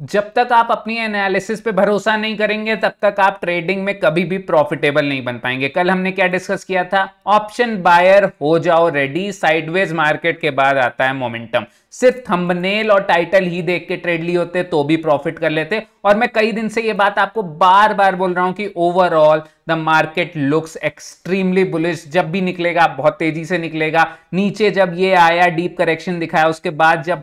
जब तक आप अपनी एनालिसिस पे भरोसा नहीं करेंगे तब तक आप ट्रेडिंग में कभी भी प्रॉफिटेबल नहीं बन पाएंगे कल हमने क्या डिस्कस किया था ऑप्शन बायर हो जाओ रेडी साइडवेज मार्केट के बाद आता है मोमेंटम सिर्फ थंबनेल और टाइटल ही देख के ट्रेड ली होते तो भी प्रॉफिट कर लेते और मैं कई दिन से ये बात आपको बार बार बोल रहा हूं कि overall the market looks extremely bullish जब भी निकलेगा बहुत तेजी से निकलेगा नीचे जब ये आया डीप करेक्शन दिखाया उसके बाद जब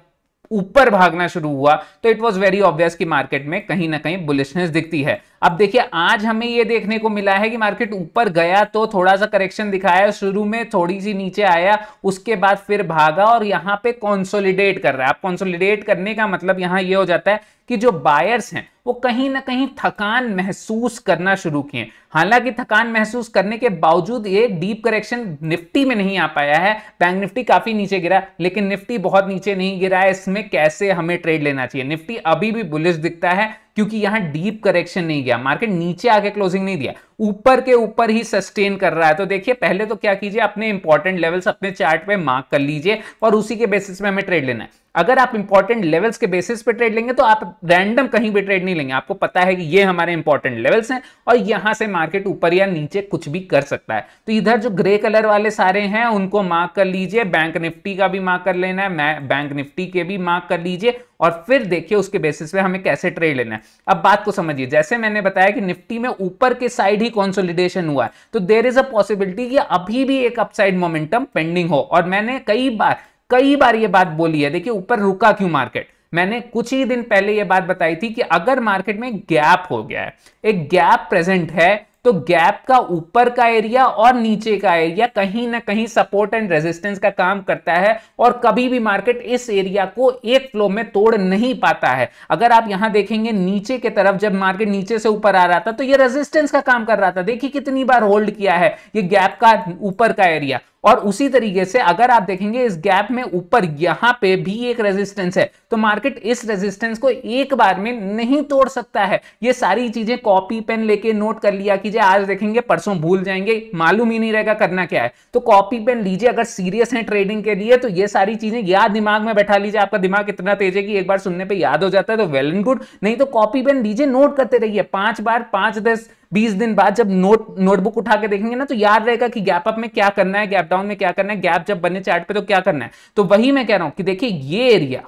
ऊपर भागना शुरू हुआ तो इट वॉज वेरी ऑब्वियस कि मार्केट में कहीं ना कहीं बुलिशनेस दिखती है अब देखिए आज हमें ये देखने को मिला है कि मार्केट ऊपर गया तो थोड़ा सा करेक्शन दिखाया शुरू में थोड़ी सी नीचे आया उसके बाद फिर भागा और यहाँ पे कॉन्सोलिडेट कर रहा है अब कॉन्सोलिडेट करने का मतलब यहाँ ये यह हो जाता है कि जो बायर्स हैं वो कहीं ना कहीं थकान महसूस करना शुरू किए हालांकि थकान महसूस करने के बावजूद ये डीप करेक्शन निफ्टी में नहीं आ पाया है बैंक निफ्टी काफी नीचे गिरा लेकिन निफ्टी बहुत नीचे नहीं गिरा है इसमें कैसे हमें ट्रेड लेना चाहिए निफ्टी अभी भी बुलिश दिखता है क्योंकि यहां डीप करेक्शन नहीं गया मार्केट नीचे आके क्लोजिंग नहीं दिया ऊपर के ऊपर ही सस्टेन कर रहा है तो देखिए पहले तो क्या कीजिए अपने इंपॉर्टेंट लेवल्स अपने चार्ट पे मार्क कर लीजिए और उसी के बेसिस में हमें ट्रेड लेना है अगर आप इंपॉर्टेंट लेवल्स के बेसिस पे ट्रेड लेंगे तो आप रैंडम कहीं भी ट्रेड नहीं लेंगे आपको पता है कि ये हमारे इंपॉर्टेंट लेवल्स हैं और यहां से मार्केट ऊपर या नीचे कुछ भी कर सकता है तो इधर जो ग्रे कलर वाले सारे हैं उनको मार्क कर लीजिए बैंक निफ्टी का भी मार्क कर लेना है बैंक निफ्टी के भी मार्क कर लीजिए और फिर देखिए उसके बेसिस पे हमें कैसे ट्रेड लेना है अब बात को समझिए जैसे मैंने बताया कि निफ्टी में ऊपर के साइड ही कॉन्सोलिडेशन हुआ है तो देर इज अ पॉसिबिलिटी कि अभी भी एक अपसाइड मोमेंटम पेंडिंग हो और मैंने कई बार कई बार ये बात बोली है देखिए ऊपर रुका क्यों मार्केट मैंने कुछ ही दिन पहले यह बात बताई थी कि अगर मार्केट में गैप हो गया है एक गैप प्रेजेंट है तो गैप का ऊपर का एरिया और नीचे का एरिया कहीं ना कहीं सपोर्ट एंड रेजिस्टेंस का काम करता है और कभी भी मार्केट इस एरिया को एक फ्लो में तोड़ नहीं पाता है अगर आप यहां देखेंगे नीचे की तरफ जब मार्केट नीचे से ऊपर आ रहा था तो ये रेजिस्टेंस का काम कर रहा था देखिए कितनी बार होल्ड किया है ये गैप का ऊपर का एरिया और उसी तरीके से अगर आप देखेंगे इस गैप में ऊपर यहां पे भी एक रेजिस्टेंस है तो मार्केट इस रेजिस्टेंस को एक बार में नहीं तोड़ सकता है ये सारी चीजें कॉपी पेन लेके नोट कर लिया कीजिए आज देखेंगे परसों भूल जाएंगे मालूम ही नहीं रहेगा करना क्या है तो कॉपी पेन लीजिए अगर सीरियस है ट्रेडिंग के लिए तो ये सारी चीजें याद दिमाग में बैठा लीजिए आपका दिमाग इतना तेज है कि एक बार सुनने पर याद हो जाता है तो वेल एंड गुड नहीं तो कॉपी पेन लीजिए नोट करते रहिए पांच बार पांच दस बीस दिन बाद जब नोट नोटबुक उठा के देखेंगे ना तो याद रहेगा कि गैप अप में क्या करना है गैप डाउन में क्या करना है गैप जब बने चार्ट पे तो क्या करना है तो वही मैं कह रहा हूं कि देखिए ये एरिया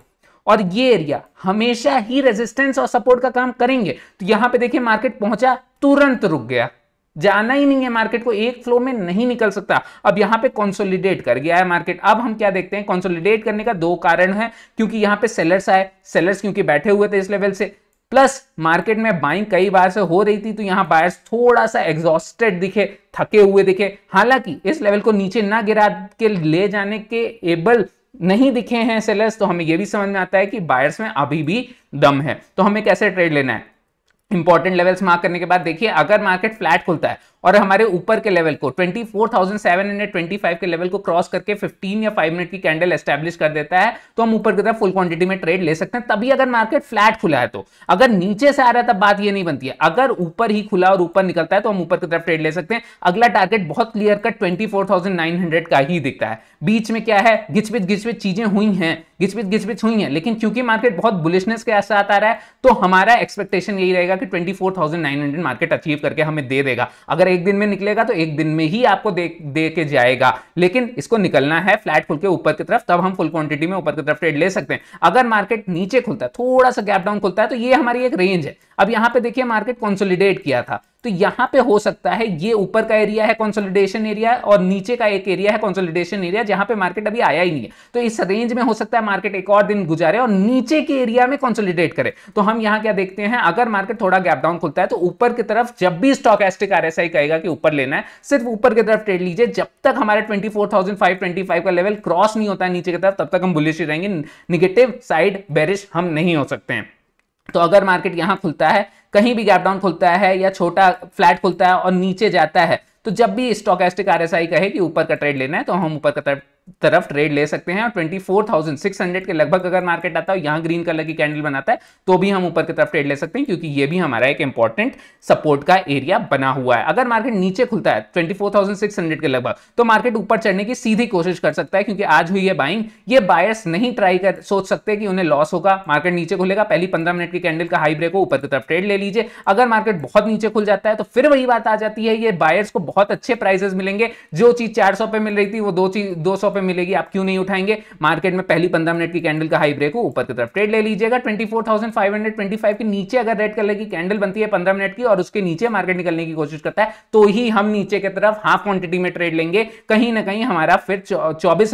और ये एरिया हमेशा ही रेजिस्टेंस और सपोर्ट का काम करेंगे तो यहां पे देखिए मार्केट पहुंचा तुरंत रुक गया जाना ही नहीं है मार्केट को एक फ्लो में नहीं निकल सकता अब यहां पे कंसोलिडेट कर गया है मार्केट अब हम क्या देखते हैं कंसोलिडेट करने का दो कारण है क्योंकि यहां पे सेलर्स आए सेलर्स क्योंकि बैठे हुए थे इस लेवल से प्लस मार्केट में बाइंग कई बार से हो रही थी तो यहां बायर्स थोड़ा सा एग्जॉस्टेड दिखे थके हुए दिखे हालांकि इस लेवल को नीचे ना गिरा के ले जाने के एबल नहीं दिखे हैं सेलर्स तो हमें यह भी समझ में आता है कि बायर्स में अभी भी दम है तो हमें कैसे ट्रेड लेना है इंपॉर्टेंट लेवल्स मार्क करने के बाद देखिए अगर मार्केट फ्लैट खुलता है और हमारे ऊपर के लेवल को 24,725 के लेवल को क्रॉस करके 15 या 5 मिनट की कैंडल एस्टेब्लिश कर देता है तो हम ऊपर की तरफ फुल क्वांटिटी में ट्रेड ले सकते हैं तभी अगर मार्केट फ्लैट खुला है तो अगर नीचे से आ रहा है तब बात ये नहीं बनती है अगर ऊपर ही खुला और ऊपर निकलता है तो हम ऊपर की तरफ ट्रेड ले सकते हैं अगला टारगेट बहुत क्लियर कट ट्वेंटी का ही दिखता है बीच में क्या है घिचबिच घिचबिच चीजें हुई हैं घिचबिच घिचबिच हुई हैं लेकिन क्योंकि मार्केट बहुत बुलिशनेस के साथ आ रहा है तो हमारा एक्सपेक्टेशन यही रहेगा कि ट्वेंटी मार्केट अचीव करके हमें दे देगा अगर एक दिन में निकलेगा तो एक दिन में ही आपको दे दे के जाएगा लेकिन इसको निकलना है फ्लैट खुल के ऊपर की तरफ तब हम फुल क्वांटिटी में ऊपर की तरफ ट्रेड ले सकते हैं अगर मार्केट नीचे खुलता है थोड़ा सा गैप डाउन खुलता है तो ये हमारी एक रेंज है अब यहां पे देखिए मार्केट कॉन्सोलिडेट किया था तो यहां पे हो सकता है ये ऊपर का एरिया है कंसोलिडेशन एरिया और नीचे का एक एरिया है कंसोलिडेशन एरिया जहां पे मार्केट अभी आया ही नहीं है तो इस रेंज में हो सकता है मार्केट एक और दिन गुजारे और नीचे के एरिया में कंसोलिडेट करे तो हम यहां क्या देखते हैं अगर मार्केट थोड़ा गैप डाउन खुलता है तो ऊपर की तरफ जब भी स्टॉक एस्टिक आर कहेगा कि ऊपर लेना है सिर्फ ऊपर की तरफ ट्रेड लीजिए जब तक हमारे 24,525 का लेवल क्रॉस नहीं होता है नीचे की तरफ तब तक हम बुलिश ही रहेंगे निगेटिव साइड बेरिश हम नहीं हो सकते हैं तो अगर मार्केट यहां खुलता है कहीं भी गैप डाउन खुलता है या छोटा फ्लैट खुलता है और नीचे जाता है तो जब भी स्टॉकेस्टिक आई कहे कि ऊपर का ट्रेड लेना है तो हम ऊपर का तरफ ट्रेड ले सकते हैं और 24,600 के लगभग अगर मार्केट आता है यहां ग्रीन कलर की कैंडल बनाता है तो भी हम ऊपर की तरफ ट्रेड ले सकते हैं क्योंकि ये भी हमारा एक इंपॉर्टेंट सपोर्ट का एरिया बना हुआ है अगर मार्केट नीचे खुलता है 24,600 के लगभग तो मार्केट ऊपर चढ़ने की सीधी कोशिश कर सकता है क्योंकि आज हुई है बाइंग ये बायर्स नहीं ट्राई कर सोच सकते कि उन्हें लॉस होगा मार्केट नीचे खुलेगा पहली पंद्रह मिनट की कैंडल का हाई ब्रेक हो ऊपर की तरफ ट्रेड ले लीजिए अगर मार्केट बहुत नीचे खुल जाता है तो फिर वही बात आ जाती है ये बायर्स को बहुत अच्छे प्राइजेस मिलेंगे जो चीज चार पे मिल रही थी वो दो चीज दो पे मिलेगी आप क्यों नहीं उठाएंगे मार्केट में पहली पंद्रह मिनट की कैंडल का हाई ब्रेक हो ऊपर की तरफ ट्रेड ले लीजिएगा twenty four thousand five hundred twenty five के नीचे अगर रेड कलर की कैंडल बनती है पंद्रह मिनट की और उसके नीचे मार्केट निकलने की कोशिश करता है तो ही हम नीचे की तरफ हाफ क्वांटिटी में ट्रेड लेंगे कहीं ना कहीं हमारा फिर चौबीस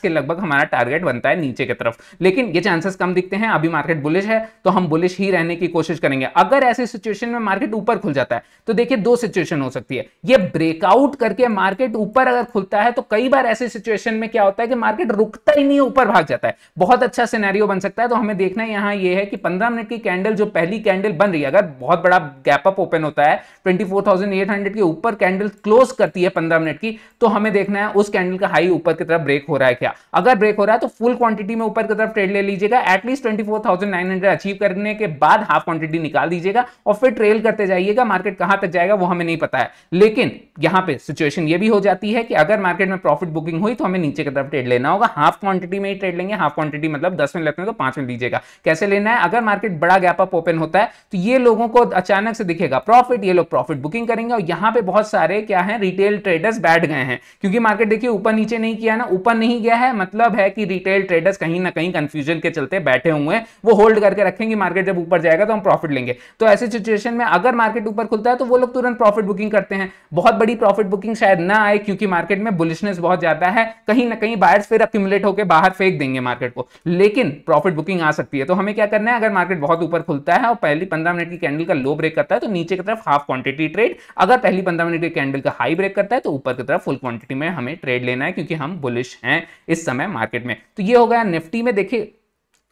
के लगभग हमारा टारगेट बनता है नीचे की तरफ लेकिन ये चांसेस कम दिखते हैं अभी मार्केट बुलिश है तो हम बुलिश ही रहने की कोशिश करेंगे अगर ऐसे सिचुएशन में मार्केट ऊपर खुल जाता है तो देखिए दो सिचुएशन हो सकती है ये ब्रेकआउट करके मार्केट ऊपर अगर खुलता है तो कई कई बार ऐसे सिचुएशन में क्या होता है कि मार्केट रुकता ही नहीं ऊपर भाग जाता है बहुत अच्छा सिनेरियो बन सकता है तो हमें देखना है यहां यह है कि 15 मिनट की कैंडल जो पहली कैंडल बन रही है अगर बहुत बड़ा गैप अप ओपन होता है 24,800 के ऊपर कैंडल क्लोज करती है पंद्रह मिनट की तो हमें देखना है उस कैंडल का हाई ऊपर की तरफ ब्रेक हो रहा है क्या अगर ब्रेक हो रहा है तो फुल क्वांटिटी में ऊपर की तरफ ट्रेड ले लीजिएगा एटलीस्ट ट्वेंटी अचीव करने के बाद हाफ क्वांटिटी निकाल दीजिएगा और फिर ट्रेल करते जाइएगा मार्केट कहां तक जाएगा वो हमें नहीं पता है लेकिन यहां पर सिचुएशन ये भी हो जाती है कि अगर मार्केट में प्रॉफिट बुकिंग हुई तो हमें नीचे की तरफ ट्रेड लेना होगा हाफ क्वांटिटी में ही ट्रेड लेंगे हाफ क्वांटिटी मतलब दस में लेते हैं तो पांच में लीजिएगा कैसे लेना है अगर मार्केट बड़ा गैप अप ओपन होता है तो ये लोगों को अचानक से दिखेगा प्रॉफिट ये लोग प्रॉफिट बुकिंग करेंगे और यहां पर बहुत सारे क्या है रिटेल ट्रेडर्स बैठ गए हैं क्योंकि मार्केट देखिए ऊपर नीचे नहीं किया ना ऊपर नहीं गया है मतलब है कि रिटेल ट्रेडर्स कहीं ना कहीं कंफ्यूजन के चलते बैठे हुए हैं वो होल्ड करके रखेंगे मार्केट जब ऊपर जाएगा तो हम प्रॉफिट लेंगे तो ऐसे सिचुएशन में अगर मार्केट ऊपर खुलता है तो वो लोग तुरंत प्रॉफिट बुकिंग करते हैं बहुत बड़ी प्रॉफिट बुकिंग शायद ना आए क्योंकि मार्केट में बुलिशनेस बहुत ज्यादा है कहीं ना कहीं बायर्स फिर अक्यूमुलेट होकर बाहर फेंक देंगे मार्केट को लेकिन प्रॉफिट बुकिंग आ सकती है तो हमें क्या करना है अगर मार्केट बहुत ऊपर खुलता है और पहली पंद्रह मिनट की कैंडल का लो ब्रेक करता है तो नीचे की तरफ हाफ क्वांटिटी ट्रेड अगर पहली पंद्रह मिनट की कैंडल का हाई ब्रेक करता है तो ऊपर की तरफ फुल क्वांटिटी में हमें ट्रेड लेना है क्योंकि हम बुलिश हैं इस समय मार्केट में तो ये हो गया निफ्टी में देखिए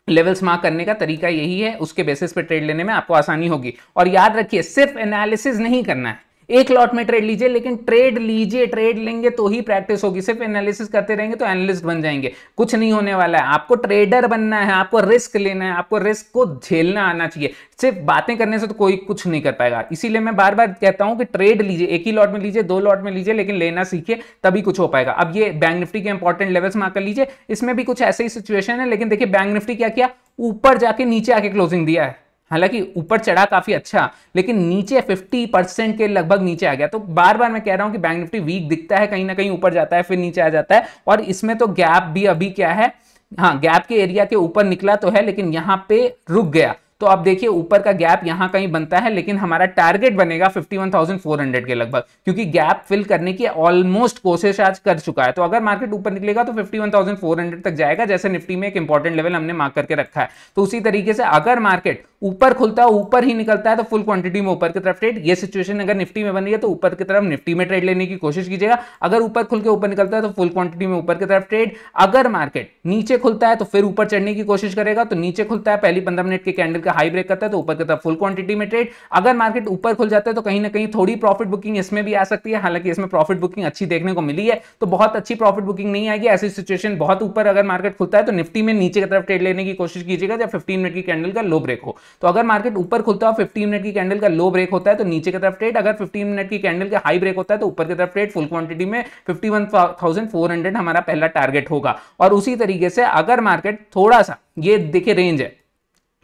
लेवल्स मार्क करने का तरीका यही है उसके बेसिस पे ट्रेड लेने में आपको आसानी होगी और याद रखिए सिर्फ एनालिसिस नहीं करना है एक लॉट में ट्रेड लीजिए लेकिन ट्रेड लीजिए ट्रेड लेंगे तो ही प्रैक्टिस होगी सिर्फ एनालिसिस करते रहेंगे तो एनालिस्ट बन जाएंगे कुछ नहीं होने वाला है आपको ट्रेडर बनना है आपको रिस्क लेना है आपको रिस्क को झेलना आना चाहिए सिर्फ बातें करने से तो कोई कुछ नहीं कर पाएगा इसीलिए मैं बार बार कहता हूं कि ट्रेड लीजिए एक ही लॉट में लीजिए दो लॉट में लीजिए लेकिन लेना सीखिए तभी कुछ हो पाएगा अब ये बैंक निफ्टी के इंपॉर्टेंट लेवल्स मार्क कर लीजिए इसमें भी कुछ ऐसे ही सिचुएशन है लेकिन देखिए बैंक निफ्टी क्या किया ऊपर जाके नीचे आके क्लोजिंग दिया है हालांकि ऊपर चढ़ा काफी अच्छा लेकिन नीचे 50 परसेंट के लगभग नीचे आ गया तो बार बार मैं कह रहा हूं कि बैंक निफ्टी वीक दिखता है कहीं ना कहीं ऊपर जाता है फिर नीचे आ जाता है और इसमें तो गैप भी अभी क्या है हाँ गैप के एरिया के ऊपर निकला तो है लेकिन यहाँ पे रुक गया तो आप देखिए ऊपर का गैप यहाँ कहीं बनता है लेकिन हमारा टारगेट बनेगा 51,400 के लगभग क्योंकि गैप फिल करने की ऑलमोस्ट कोशिश आज कर चुका है तो अगर मार्केट ऊपर निकलेगा तो 51,400 तक जाएगा जैसे निफ्टी में एक इंपॉर्टेंट लेवल हमने मार्क करके रखा है तो उसी तरीके से अगर मार्केट ऊपर खुलता है ऊपर ही निकलता है तो फुल क्वांटिटी में ऊपर की तरफ ट्रेड ये सिचुएशन अगर निफ्टी में बनी है तो ऊपर की तरफ निफ्टी में ट्रेड लेने की कोशिश कीजिएगा अगर ऊपर खुल के ऊपर निकलता है तो फुल क्वांटिटी में ऊपर की तरफ ट्रेड अगर मार्केट नीचे खुलता है तो फिर ऊपर चढ़ने की कोशिश करेगा तो नीचे खुलता है पहली पंद्रह मिनट के कैंडल का हाई ब्रेक करता है तो ऊपर की तरफ फुल क्वांटिटी में ट्रेड अगर मार्केट ऊपर खुल जाता है तो कहीं ना कहीं थोड़ी प्रॉफिट बुकिंग इसमें भी आ सकती है हालांकि इसमें प्रॉफिट बुकिंग अच्छी देखने को मिली है तो बहुत अच्छी प्रॉफिट बुकिंग नहीं आएगी ऐसी सिचुएशन बहुत ऊपर अगर मार्केट खुलता है तो निफ्टी में नीचे की तरफ ट्रेड लेने की कोशिश कीजिएगा जब फिफ्टीन मिनट की कैंडल का लो ब्रेक हो तो अगर मार्केट ऊपर खुलता है फिफ्टी मिनट की कैंडल का लो ब्रेक होता है तो नीचे की तरफ ट्रेड अगर फिफ्टी मिनट की कैंडल का हाई ब्रेक होता है तो ऊपर की तरफ ट्रेड फुल क्वांटिटी में फिफ्टी हमारा पहला टारगेट होगा और उसी तरीके से अगर मार्केट थोड़ा सा ये देखिए रेंज है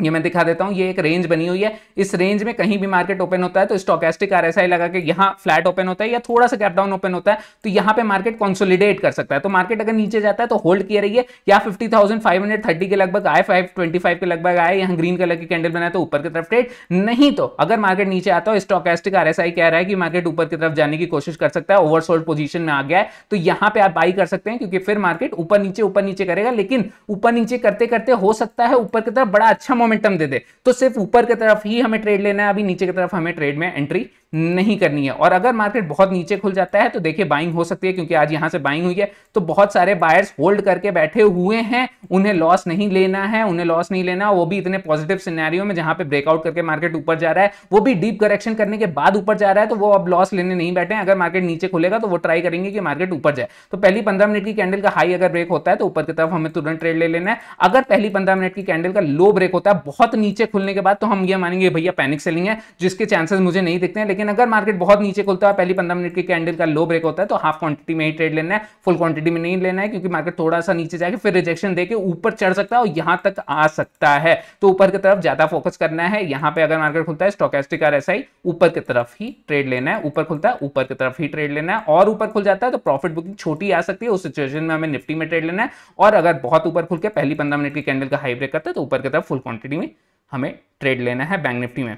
ये मैं दिखा देता हूँ ये एक रेंज बनी हुई है इस रेंज में कहीं भी मार्केट ओपन होता है तो स्टॉकेस्टिक आरएसआई लगा के यहाँ फ्लैट ओपन होता है या थोड़ा सा गैपडाउन डाउन ओपन होता है तो यहाँ पे मार्केट कंसोलिडेट कर सकता है तो मार्केट अगर नीचे जाता है तो होल्ड किया रही है या थर्टी के लगभग आए फाइव के लगभग आए यहाँ ग्रीन कलर की कैंडल बनाए तो ऊपर की तरफ ट्रेड नहीं तो अगर मार्केट नीचे आता है स्टॉकेस्टिक आर कह रहा है कि मार्केट ऊपर की तरफ जाने की कोशिश कर सकता है ओवरसोल्ड पोजिशन में आ गया है तो यहाँ पे आप बाई कर सकते हैं क्योंकि फिर मार्केट ऊपर नीचे ऊपर नीचे करेगा लेकिन ऊपर नीचे करते करते हो सकता है ऊपर की तरफ बड़ा अच्छा मोमेंटम दे दे तो सिर्फ ऊपर की तरफ ही हमें ट्रेड लेना है अभी नीचे की तरफ हमें ट्रेड में एंट्री नहीं करनी है और अगर मार्केट बहुत नीचे खुल जाता है तो देखिए बाइंग हो सकती है क्योंकि आज यहां से बाइंग हुई है तो बहुत सारे बायर्स होल्ड करके बैठे हुए हैं उन्हें लॉस नहीं लेना है उन्हें लॉस नहीं लेना वो भी इतने पॉजिटिव सिनेरियो में जहां पे ब्रेकआउट करके मार्केट ऊपर जा रहा है वो भी डीप करेक्शन करने के बाद ऊपर जा रहा है तो वो अब लॉस लेने नहीं बैठे अगर मार्केट नीचे खुलेगा तो वो ट्राई करेंगे कि मार्केट ऊपर जाए तो पहली पंद्रह मिनट की कैंडल का हाई अगर ब्रेक होता है तो ऊपर की तरफ हमें तुरंत ट्रेड ले लेना है अगर पहली पंद्रह मिनट की कैंडल का लो ब्रेक होता है बहुत नीचे खुलने के बाद तो हम ये मानेंगे भैया पैनिक सेलिंग है जिसके चांसेस मुझे नहीं दिखते हैं लेकिन लेकिन अगर मार्केट बहुत नीचे खुलता है पहली पंद्रह मिनट की कैंडल का लो ब्रेक होता है तो हाफ क्वांटिटी में ही ट्रेड लेना है फुल क्वांटिटी में नहीं लेना है क्योंकि मार्केट थोड़ा सा नीचे जाके फिर रिजेक्शन देकर ऊपर चढ़ सकता है और यहां तक आ सकता है तो ऊपर की तरफ ज्यादा फोकस करना है यहां पर अगर मार्केट खुलता है स्टोकेस्टिक आर एस ऊपर की तरफ ही ट्रेड लेना है ऊपर खुलता है ऊपर की तरफ ही ट्रेड लेना है और ऊपर खुल जाता है तो प्रॉफिट बुकिंग छोटी आ सकती है उस सिचुएशन में हमें निफ्टी में ट्रेड लेना है और अगर बहुत ऊपर खुल के पहली पंद्रह मिनट की कैंडल का हाई ब्रेक करता है तो ऊपर की तरफ फुल क्वांटिटी में हमें ट्रेड लेना है बैंक निफ्टी में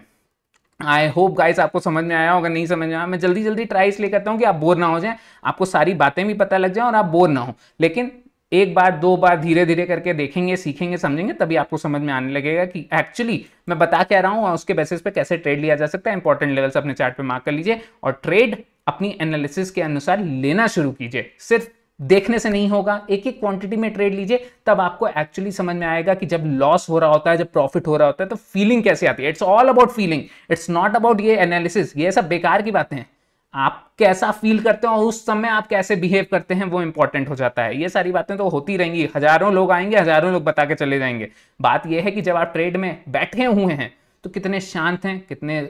आई होप गाइस आपको समझ में आया होगा नहीं समझ में आया मैं जल्दी जल्दी ट्राई इसलिए करता हूँ कि आप बोर ना हो जाएं आपको सारी बातें भी पता लग जाए और आप बोर ना हो लेकिन एक बार दो बार धीरे धीरे करके देखेंगे सीखेंगे समझेंगे तभी आपको समझ में आने लगेगा कि एक्चुअली मैं बता क्या रहा हूँ और उसके बेसिस पे कैसे ट्रेड लिया जा सकता है इंपॉर्टेंट लेवल्स अपने चार्ट पे मार्क कर लीजिए और ट्रेड अपनी एनालिसिस के अनुसार लेना शुरू कीजिए सिर्फ देखने से नहीं होगा एक एक क्वांटिटी में ट्रेड लीजिए तब आपको एक्चुअली समझ में आएगा कि जब लॉस हो रहा होता है जब प्रॉफिट हो रहा होता है तो फीलिंग कैसे आती है it's all about feeling it's not about ये एनालिसिस ये सब बेकार की बातें हैं आप कैसा फील करते हो और उस समय आप कैसे बिहेव करते हैं वो इंपॉर्टेंट हो जाता है ये सारी बातें तो होती रहेंगी हजारों लोग आएंगे हजारों लोग बता के चले जाएंगे बात यह है कि जब आप ट्रेड में बैठे हुए हैं तो कितने शांत हैं कितने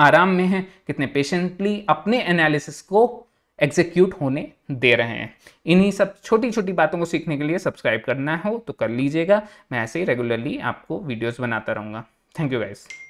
आराम में हैं कितने पेशेंटली अपने एनालिसिस को एग्जीक्यूट होने दे रहे हैं इन्हीं सब छोटी छोटी बातों को सीखने के लिए सब्सक्राइब करना हो तो कर लीजिएगा मैं ऐसे ही रेगुलरली आपको वीडियोस बनाता रहूँगा थैंक यू गाइज़